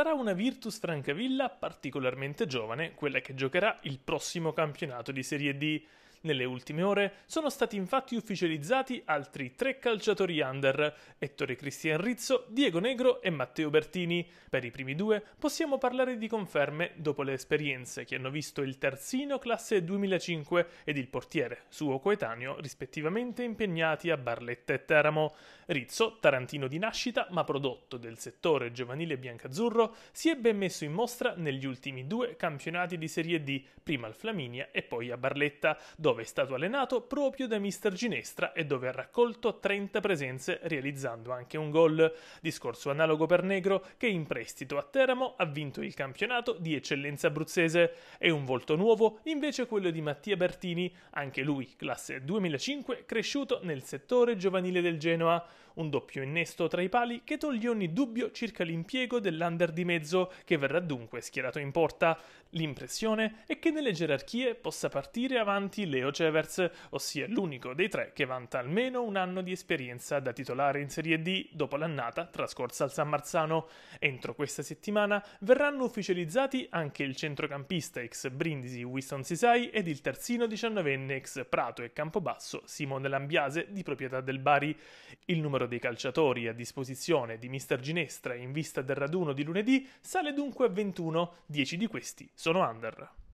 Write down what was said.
sarà una Virtus Francavilla particolarmente giovane, quella che giocherà il prossimo campionato di Serie D. Nelle ultime ore sono stati infatti ufficializzati altri tre calciatori under, Ettore Cristian Rizzo, Diego Negro e Matteo Bertini. Per i primi due possiamo parlare di conferme dopo le esperienze che hanno visto il terzino classe 2005 ed il portiere, suo coetaneo, rispettivamente impegnati a Barletta e Teramo. Rizzo, tarantino di nascita ma prodotto del settore giovanile biancazzurro, si è ben messo in mostra negli ultimi due campionati di Serie D, prima al Flaminia e poi a Barletta, dove è stato allenato proprio da Mr. Ginestra e dove ha raccolto 30 presenze realizzando anche un gol. Discorso analogo per Negro che in prestito a Teramo ha vinto il campionato di eccellenza abruzzese. E un volto nuovo invece quello di Mattia Bertini, anche lui classe 2005 cresciuto nel settore giovanile del Genoa. Un doppio innesto tra i pali che toglie ogni dubbio circa l'impiego dell'under di mezzo che verrà dunque schierato in porta. L'impressione è che nelle gerarchie possa partire avanti le Leo Cevers, ossia l'unico dei tre che vanta almeno un anno di esperienza da titolare in Serie D dopo l'annata trascorsa al San Marzano. Entro questa settimana verranno ufficializzati anche il centrocampista ex Brindisi Winston Sisai ed il terzino 19enne ex Prato e Campobasso Simone Lambiase di proprietà del Bari. Il numero dei calciatori a disposizione di Mister Ginestra in vista del raduno di lunedì sale dunque a 21, 10 di questi sono under.